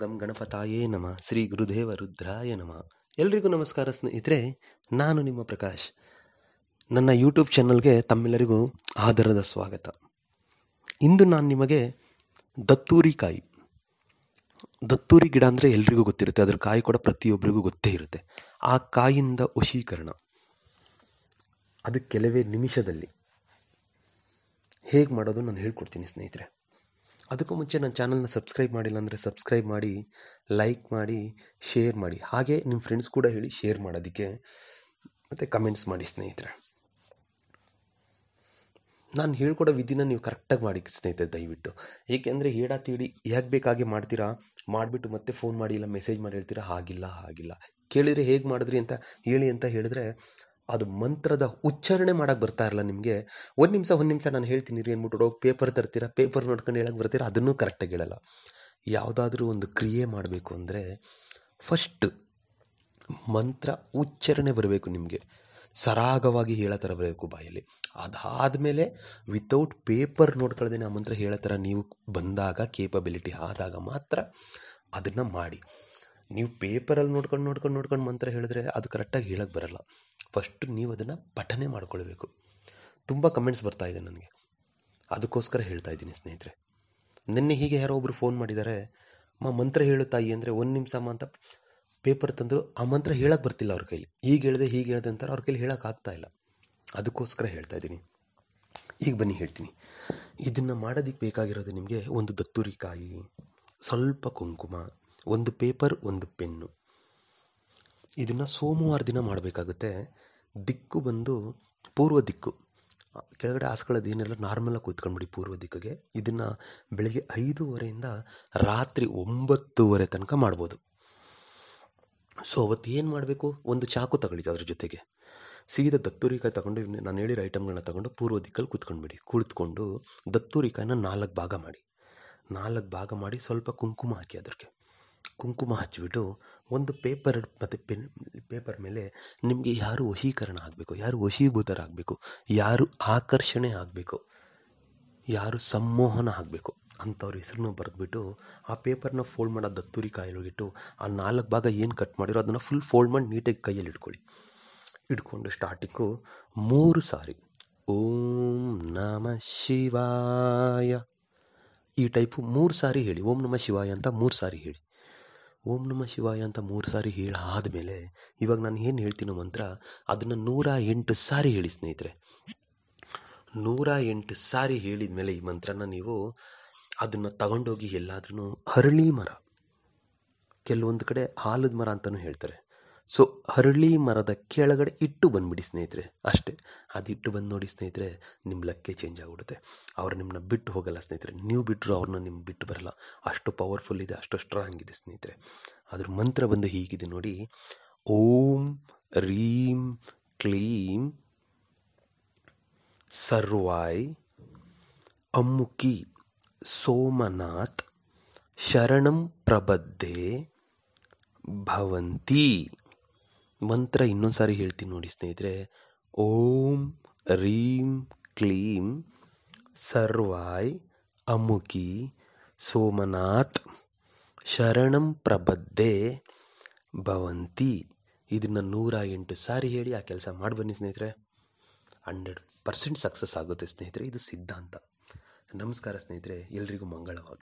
ಗಂ ಗಣಪತಾಯೇ ನಮ ಶ್ರೀ ಗುರುದೇವ ರುದ್ರಾಯ ನಮ ಎಲ್ರಿಗೂ ನಮಸ್ಕಾರ ಸ್ನೇಹಿತರೆ ನಾನು ನಿಮ್ಮ ಪ್ರಕಾಶ್ ನನ್ನ ಯೂಟ್ಯೂಬ್ ಚಾನಲ್ಗೆ ತಮ್ಮೆಲ್ಲರಿಗೂ ಆದರದ ಸ್ವಾಗತ ಇಂದು ನಾನು ನಿಮಗೆ ದತ್ತೂರಿಕಾಯಿ ದತ್ತೂರಿ ಗಿಡ ಅಂದರೆ ಎಲ್ರಿಗೂ ಗೊತ್ತಿರುತ್ತೆ ಅದರ ಕಾಯಿ ಕೂಡ ಪ್ರತಿಯೊಬ್ಬರಿಗೂ ಗೊತ್ತೇ ಇರುತ್ತೆ ಆ ಕಾಯಿಂದ ವಶೀಕರಣ ಅದು ಕೆಲವೇ ನಿಮಿಷದಲ್ಲಿ ಹೇಗೆ ಮಾಡೋದು ನಾನು ಹೇಳ್ಕೊಡ್ತೀನಿ ಸ್ನೇಹಿತರೆ ಅದಕ್ಕೂ ಮುಂಚೆ ನನ್ನ ಚಾನಲ್ನ ಸಬ್ಸ್ಕ್ರೈಬ್ ಮಾಡಿಲ್ಲ ಅಂದರೆ ಸಬ್ಸ್ಕ್ರೈಬ್ ಮಾಡಿ ಲೈಕ್ ಮಾಡಿ ಶೇರ್ ಮಾಡಿ ಹಾಗೆ ನಿಮ್ಮ ಫ್ರೆಂಡ್ಸ್ ಕೂಡ ಹೇಳಿ ಶೇರ್ ಮಾಡೋದಕ್ಕೆ ಮತ್ತು ಕಮೆಂಟ್ಸ್ ಮಾಡಿ ಸ್ನೇಹಿತರೆ ನಾನು ಹೇಳ್ಕೊಡೋ ವಿಧಿನ ನೀವು ಕರೆಕ್ಟಾಗಿ ಮಾಡಿ ಸ್ನೇಹಿತರೆ ದಯವಿಟ್ಟು ಏಕೆಂದರೆ ಹೇಳ ತೀಡಿ ಹೇಗೆ ಬೇಕಾಗಿ ಮಾಡ್ತೀರಾ ಮಾಡಿಬಿಟ್ಟು ಮತ್ತೆ ಫೋನ್ ಮಾಡಿ ಇಲ್ಲ ಮೆಸೇಜ್ ಮಾಡಿ ಹೇಳ್ತೀರಾ ಹಾಗಿಲ್ಲ ಹಾಗಿಲ್ಲ ಕೇಳಿದರೆ ಹೇಗೆ ಮಾಡಿದ್ರಿ ಅಂತ ಹೇಳಿ ಅಂತ ಹೇಳಿದ್ರೆ ಅದು ಮಂತ್ರದ ಉಚ್ಚಾರಣೆ ಮಾಡೋಕ್ಕೆ ಬರ್ತಾ ಇರಲ್ಲ ನಿಮಗೆ ಒಂದು ನಿಮಿಷ ಒಂದು ನಿಮಿಷ ನಾನು ಹೇಳ್ತೀನಿ ರೀ ಅಂದ್ಬಿಟ್ಟು ಪೇಪರ್ ತರ್ತೀರಾ ಪೇಪರ್ ನೋಡ್ಕೊಂಡು ಹೇಳಕ್ಕೆ ಬರ್ತೀರಾ ಅದನ್ನು ಕರೆಕ್ಟಾಗಿ ಹೇಳಲ್ಲ ಯಾವುದಾದ್ರೂ ಒಂದು ಕ್ರಿಯೆ ಮಾಡಬೇಕು ಅಂದರೆ ಫಸ್ಟ್ ಮಂತ್ರ ಉಚ್ಚಾರಣೆ ಬರಬೇಕು ನಿಮಗೆ ಸರಾಗವಾಗಿ ಹೇಳೋ ಥರ ಬರಬೇಕು ಬಾಯಲ್ಲಿ ಅದಾದಮೇಲೆ ವಿತೌಟ್ ಪೇಪರ್ ನೋಡ್ಕೊಳ್ದೇ ಆ ಮಂತ್ರ ಹೇಳೋ ಥರ ನೀವು ಬಂದಾಗ ಕೇಪಬಿಲಿಟಿ ಆದಾಗ ಮಾತ್ರ ಅದನ್ನು ಮಾಡಿ ನೀವು ಪೇಪರಲ್ಲಿ ನೋಡ್ಕೊಂಡು ನೋಡ್ಕೊಂಡು ನೋಡ್ಕೊಂಡು ಮಂತ್ರ ಹೇಳಿದ್ರೆ ಅದು ಕರೆಕ್ಟಾಗಿ ಹೇಳೋಕ್ಕೆ ಬರಲ್ಲ ಫಸ್ಟ್ ನೀವು ಅದನ್ನು ಪಠನೆ ಮಾಡ್ಕೊಳ್ಬೇಕು ತುಂಬ ಕಮೆಂಟ್ಸ್ ಬರ್ತಾ ಇದೆ ನನಗೆ ಅದಕ್ಕೋಸ್ಕರ ಹೇಳ್ತಾ ಇದ್ದೀನಿ ಸ್ನೇಹಿತರೆ ನಿನ್ನೆ ಹೀಗೆ ಯಾರೋ ಒಬ್ಬರು ಫೋನ್ ಮಾಡಿದ್ದಾರೆ ಮಾ ಮಂತ್ರ ಹೇಳು ತಾಯಿ ಅಂದರೆ ಒಂದು ನಿಮಿಷ ಅಂತ ಪೇಪರ್ ತಂದರು ಆ ಮಂತ್ರ ಹೇಳಕ್ಕೆ ಬರ್ತಿಲ್ಲ ಅವ್ರ ಕೈಲಿ ಹೀಗೆ ಹೇಳಿದೆ ಹೀಗೆ ಹೇಳಿದೆ ಅಂತಾರೆ ಅವ್ರ ಕೈಲಿ ಹೇಳೋಕೆ ಆಗ್ತಾ ಇಲ್ಲ ಅದಕ್ಕೋಸ್ಕರ ಹೇಳ್ತಾ ಇದ್ದೀನಿ ಈಗ ಬನ್ನಿ ಹೇಳ್ತೀನಿ ಇದನ್ನು ಮಾಡೋದಕ್ಕೆ ಬೇಕಾಗಿರೋದು ನಿಮಗೆ ಒಂದು ದತ್ತೂರಿಕಾಯಿ ಸ್ವಲ್ಪ ಕುಂಕುಮ ಒಂದು ಪೇಪರ್ ಒಂದು ಪೆನ್ನು ಇದನ್ನು ಸೋಮವಾರ ದಿನ ಮಾಡಬೇಕಾಗುತ್ತೆ ದಿಕ್ಕು ಬಂದು ಪೂರ್ವ ದಿಕ್ಕು ಕೆಳಗಡೆ ಹಾಸ್ಕೊಳ್ಳೋದು ಏನೆಲ್ಲ ನಾರ್ಮಲಾಗಿ ಕೂತ್ಕೊಂಡ್ಬಿಡಿ ಪೂರ್ವ ದಿಕ್ಕಿಗೆ ಇದನ್ನು ಬೆಳಗ್ಗೆ ಐದೂವರೆಯಿಂದ ರಾತ್ರಿ ಒಂಬತ್ತೂವರೆ ತನಕ ಮಾಡ್ಬೋದು ಸೊ ಅವತ್ತು ಏನು ಮಾಡಬೇಕು ಒಂದು ಚಾಕು ತಗೊಳ್ಳಿ ಅದ್ರ ಜೊತೆಗೆ ಸೀದ ದತ್ತೂರಿಕಾಯಿ ತಗೊಂಡು ನಾನು ಹೇಳಿರೋ ಐಟಮ್ಗಳನ್ನ ತಗೊಂಡು ಪೂರ್ವ ದಿಕ್ಕಲ್ಲಿ ಕೂತ್ಕೊಂಡ್ಬಿಡಿ ಕುಳಿತುಕೊಂಡು ದತ್ತೂರಿಕಾಯಿನ ನಾಲ್ಕು ಭಾಗ ಮಾಡಿ ನಾಲ್ಕು ಭಾಗ ಮಾಡಿ ಸ್ವಲ್ಪ ಕುಂಕುಮ ಹಾಕಿ ಅದಕ್ಕೆ ಕುಂಕುಮ ಹಚ್ಚಿಬಿಟ್ಟು ಒಂದು ಪೇಪರ್ ಮತ್ತು ಪೆನ್ ಪೇಪರ್ ಮೇಲೆ ನಿಮಗೆ ಯಾರು ವಶೀಕರಣ ಆಗಬೇಕು ಯಾರು ವಶೀಭೂತರಾಗಬೇಕು ಯಾರು ಆಕರ್ಷಣೆ ಆಗಬೇಕು ಯಾರು ಸಂಮೋಹನ ಆಗಬೇಕು ಅಂಥವ್ರ ಹೆಸರನ್ನು ಬರೆದ್ಬಿಟ್ಟು ಆ ಪೇಪರ್ನ ಫೋಲ್ಡ್ ಮಾಡೋ ದತ್ತೂರಿ ಕಾಯಲ್ಲಿಟ್ಟು ಆ ನಾಲ್ಕು ಭಾಗ ಏನು ಕಟ್ ಮಾಡಿರೋ ಅದನ್ನು ಫುಲ್ ಫೋಲ್ಡ್ ಮಾಡಿ ನೀಟಾಗಿ ಕೈಯಲ್ಲಿ ಇಟ್ಕೊಳ್ಳಿ ಇಟ್ಕೊಂಡು ಸ್ಟಾರ್ಟಿಂಗು ಮೂರು ಸಾರಿ ಓಂ ನಮ ಶಿವಾಯ ಈ ಟೈಪು ಮೂರು ಸಾರಿ ಹೇಳಿ ಓಂ ನಮ ಶಿವಾಯ ಅಂತ ಮೂರು ಸಾರಿ ಹೇಳಿ ಓಂ ನಮ ಶಿವಾಯ ಅಂತ ಮೂರು ಸಾರಿ ಹೇಳಿ ಆದಮೇಲೆ ಇವಾಗ ನಾನು ಏನು ಹೇಳ್ತೀನೋ ಮಂತ್ರ ಅದನ್ನು ನೂರ ಎಂಟು ಸಾರಿ ಹೇಳಿ ಸ್ನೇಹಿತರೆ ನೂರ ಎಂಟು ಸಾರಿ ಹೇಳಿದ ಮೇಲೆ ಈ ಮಂತ್ರನ ನೀವು ಅದನ್ನು ತಗೊಂಡೋಗಿ ಎಲ್ಲಾದ್ರೂ ಹರಳಿ ಮರ ಕೆಲವೊಂದು ಕಡೆ ಹಾಲದ ಮರ ಅಂತಲೂ ಹೇಳ್ತಾರೆ ಸೊ ಹರಳಿ ಮರದ ಕೆಳಗಡೆ ಇಟ್ಟು ಬಂದ್ಬಿಡಿ ಸ್ನೇಹಿತರೆ ಅಷ್ಟೇ ಅದು ಇಟ್ಟು ಬಂದು ನೋಡಿ ಸ್ನೇಹಿತರೆ ನಿಮ್ಮ ಲಕ್ಕೆ ಚೇಂಜ್ ಆಗಿಬಿಡುತ್ತೆ ಅವ್ರು ನಿಮ್ಮನ್ನ ಬಿಟ್ಟು ಹೋಗಲ್ಲ ಸ್ನೇಹಿತರೆ ನೀವು ಬಿಟ್ಟರು ಅವ್ರನ್ನ ನಿಮ್ಮ ಬಿಟ್ಟು ಬರಲ್ಲ ಅಷ್ಟು ಪವರ್ಫುಲ್ ಇದೆ ಅಷ್ಟು ಸ್ಟ್ರಾಂಗ್ ಇದೆ ಸ್ನೇಹಿತರೆ ಅದ್ರ ಮಂತ್ರ ಬಂದು ಹೀಗಿದೆ ನೋಡಿ ಓಂ ರೀಂ ಕ್ಲೀಂ ಸರ್ವಾಯ್ ಅಮ್ಮುಕಿ ಸೋಮನಾಥ್ ಶರಣಂ ಪ್ರಬದ್ಧೆ ಭವಂತಿ ಮಂತ್ರ ಇನ್ನೊಂದು ಸಾರಿ ಹೇಳ್ತೀನಿ ನೋಡಿ ಸ್ನೇಹಿತರೆ ಓಂ ರೀಂ ಕ್ಲೀಂ ಸರ್ವಾಯ್ ಅಮುಕಿ ಸೋಮನಾಥ್ ಶರಣಂ ಪ್ರಬದ್ಧೆ ಭವಂತಿ ಇದನ್ನು ನೂರ ಎಂಟು ಸಾರಿ ಹೇಳಿ ಆ ಕೆಲಸ ಮಾಡಿ ಬನ್ನಿ ಸ್ನೇಹಿತರೆ ಹಂಡ್ರೆಡ್ ಪರ್ಸೆಂಟ್ ಸಕ್ಸಸ್ ಆಗುತ್ತೆ ಸ್ನೇಹಿತರೆ ಇದು ಸಿದ್ಧಾಂತ ನಮಸ್ಕಾರ ಸ್ನೇಹಿತರೆ ಎಲ್ರಿಗೂ ಮಂಗಳವಾಗಲಿ